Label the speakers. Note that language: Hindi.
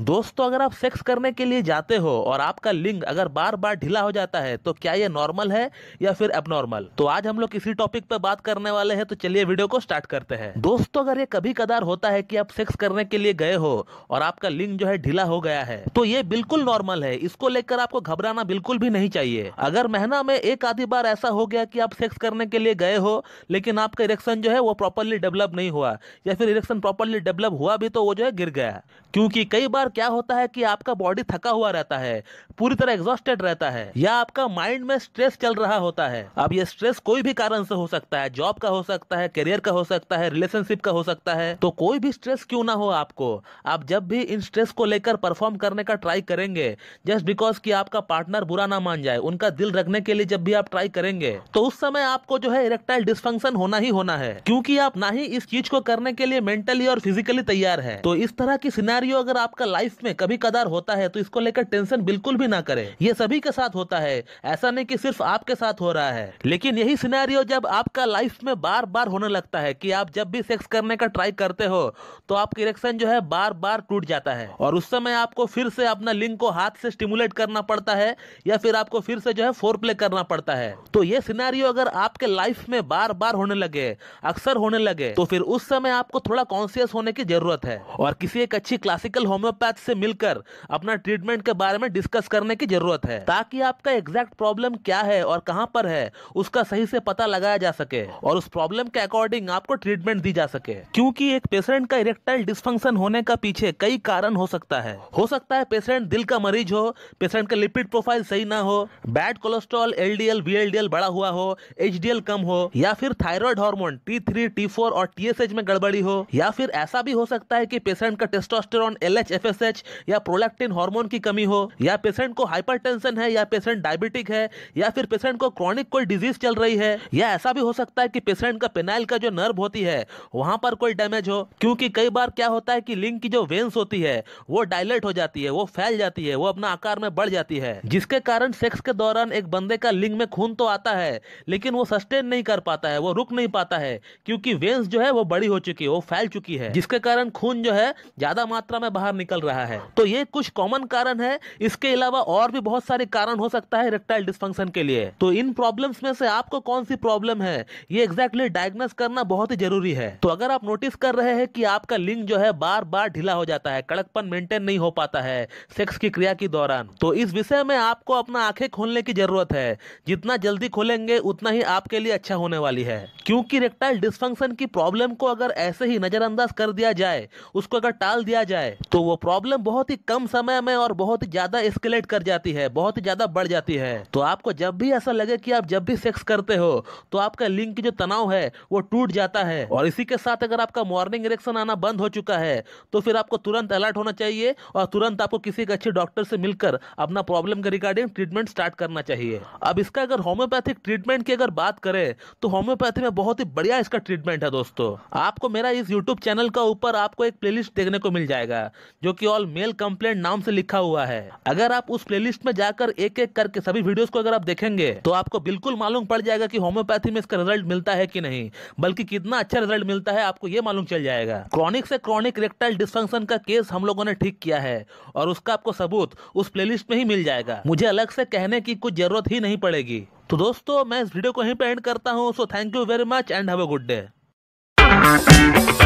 Speaker 1: दोस्तों अगर आप सेक्स करने के लिए जाते हो और आपका लिंग अगर बार बार ढीला हो जाता है तो क्या ये नॉर्मल है या फिर एबनॉर्मल तो आज हम लोग इसी टॉपिक पर बात करने वाले हैं तो चलिए वीडियो को स्टार्ट करते हैं दोस्तों अगर ये कभी कदार होता है कि आप सेक्स करने के लिए गए हो और आपका लिंग जो है ढीला हो गया है तो ये बिल्कुल नॉर्मल है इसको लेकर आपको घबराना बिल्कुल भी नहीं चाहिए अगर महीना में एक आधी बार ऐसा हो गया कि आप सेक्स करने के लिए गए हो लेकिन आपका इरेक्शन जो है वो प्रॉपरली डेवलप नहीं हुआ या फिर इरेक्शन प्रॉपरली डेवलप हुआ भी तो वो जो है गिर गया क्यूँकी कई बार बार क्या होता है कि आपका बॉडी थका हुआ रहता है पूरी तरह एग्जॉस्टेड रहता है या आपका माइंड में स्ट्रेस चल रहा होता है अब ये स्ट्रेस कोई भी कारण से हो सकता है जॉब का हो सकता है करियर का हो सकता है रिलेशनशिप का हो सकता है तो कोई भी स्ट्रेस क्यों ना हो आपको आप जब भी इन स्ट्रेस को लेकर परफॉर्म करने का ट्राई करेंगे जस्ट बिकॉज कि आपका पार्टनर बुरा ना मान जाए उनका दिल रखने के लिए जब भी आप ट्राई करेंगे तो उस समय आपको जो है इरेक्टाइल डिस्फंक्शन होना ही होना है क्योंकि आप ना ही इस चीज को करने के लिए मेंटली और फिजिकली तैयार है तो इस तरह की सिनारियो अगर आपका लाइफ में कभी कदार होता है तो इसको लेकर टेंशन बिल्कुल भी ना करें ये सभी के साथ होता है ऐसा नहीं कि सिर्फ आपके साथ हो रहा है लेकिन यही सिनेरियो जब आपका लाइफ में बार बार होने लगता है कि आप जब भी सेक्स करने का ट्राई करते हो तो आपका इरेक्शन जो है बार बार टूट जाता है और उस समय आपको फिर से अपना लिंग को हाथ से स्टिमुलेट करना पड़ता है या फिर आपको फिर से जो है फोर प्ले करना पड़ता है तो ये सिनेरियो अगर आपके लाइफ में बार बार होने लगे अक्सर होने लगे तो फिर उस समय आपको थोड़ा कॉन्सियस होने की जरूरत है और किसी एक अच्छी क्लासिकल होम्योपैथ साथ से मिलकर अपना ट्रीटमेंट के बारे में डिस्कस करने की जरूरत है ताकि आपका एग्जैक्ट प्रॉब्लम क्या है और कहाँ पर है उसका सही से पता लगाया जा सके और उस प्रॉब्लम के अकॉर्डिंग आपको ट्रीटमेंट दी जा सके क्योंकि एक पेशेंट का इरेक्टाइल डिस्फंक्शन होने का पीछे कई कारण हो सकता है हो सकता है पेशेंट दिल का मरीज हो पेशेंट का लिपिड प्रोफाइल सही ना हो बैड कोलेस्ट्रॉल डी एल बड़ा हुआ हो एल कम हो या फिर thyroid hormone T three T four और एच में गड़बड़ी हो या फिर ऐसा भी हो सकता है कि पेशेंट का टेस्टोस्टेरॉन एस एसएच या प्रोलैक्टिन हार्मोन की कमी हो या पेशेंट को हाइपरटेंशन है या पेशेंट डायबिटिक है या फिर पेशेंट को क्रॉनिक कोई डिजीज चल रही है या ऐसा भी हो सकता है कि पेशेंट का पेनाइल का जो नर्व होती है वहां पर कोई डैमेज हो क्योंकि कई बार क्या होता है कि लिंग की जो वेन्स होती है वो डायलेट हो जाती है वो फैल जाती है वो अपना आकार में बढ़ जाती है जिसके कारण सेक्स के दौरान एक बंदे का लिंग में खून तो आता है लेकिन वो सस्टेन नहीं कर पाता है वो रुक नहीं पाता है क्योंकि वेन्स जो है वो बड़ी हो चुकी है वो फैल चुकी है जिसके कारण खून जो है ज्यादा मात्रा में बाहर निकल निकल रहा है तो ये कुछ कॉमन कारण है इसके अलावा और भी बहुत सारे कारण हो सकता है रेक्टाइल डिस्फंक्शन के लिए तो इन प्रॉब्लम्स में से आपको कौन सी प्रॉब्लम है ये एग्जैक्टली exactly डायग्नोस करना बहुत ही जरूरी है तो अगर आप नोटिस कर रहे हैं कि आपका लिंग जो है बार बार ढीला हो जाता है कड़कपन मेंटेन नहीं हो पाता है सेक्स की क्रिया के दौरान तो इस विषय में आपको अपना आंखें खोलने की जरूरत है जितना जल्दी खोलेंगे उतना ही आपके लिए अच्छा होने वाली है क्योंकि रेक्टाइल डिस्फंक्शन की प्रॉब्लम को अगर ऐसे ही नजरअंदाज कर दिया जाए उसको अगर टाल दिया जाए तो वो प्रॉब्लम बहुत ही कम समय में और बहुत ही ज़्यादा एस्केलेट कर जाती है बहुत ही ज़्यादा बढ़ जाती है तो आपको जब भी ऐसा लगे कि आप जब भी सेक्स करते हो तो आपका लिंग की जो तनाव है वो टूट जाता है और इसी के साथ अगर आपका मॉर्निंग इरेक्शन आना बंद हो चुका है तो फिर आपको तुरंत अलर्ट होना चाहिए और तुरंत आपको किसी एक अच्छे डॉक्टर से मिलकर अपना प्रॉब्लम के रिगार्डिंग ट्रीटमेंट स्टार्ट करना चाहिए अब इसका अगर होम्योपैथिक ट्रीटमेंट की अगर बात करें तो होम्योपैथी में बहुत ही बढ़िया इसका ट्रीटमेंट है दोस्तों आपको मेरा इस यूट्यूब चैनल का ऊपर आपको एक प्लेलिस्ट देखने को मिल जाएगा जो कि ऑल मेल कंप्लेंट नाम से लिखा हुआ है अगर आप उस प्लेलिस्ट में जाकर एक एक करके सभी वीडियोस को अगर आप देखेंगे तो आपको बिल्कुल मालूम पड़ जाएगा कि होम्योपैथी में इसका रिजल्ट मिलता है कि नहीं बल्कि कितना अच्छा रिजल्ट मिलता है आपको ये मालूम चल जाएगा क्रॉनिक से क्रॉनिक रेक्टाइल डिस्फंक्शन का केस हम लोगों ने ठीक किया है और उसका आपको सबूत उस प्लेलिस्ट में ही मिल जाएगा मुझे अलग से कहने की कुछ जरूरत ही नहीं पड़ेगी तो दोस्तों मैं इस वीडियो को यहीं पे एंड करता हूँ so thank you very much and have a good day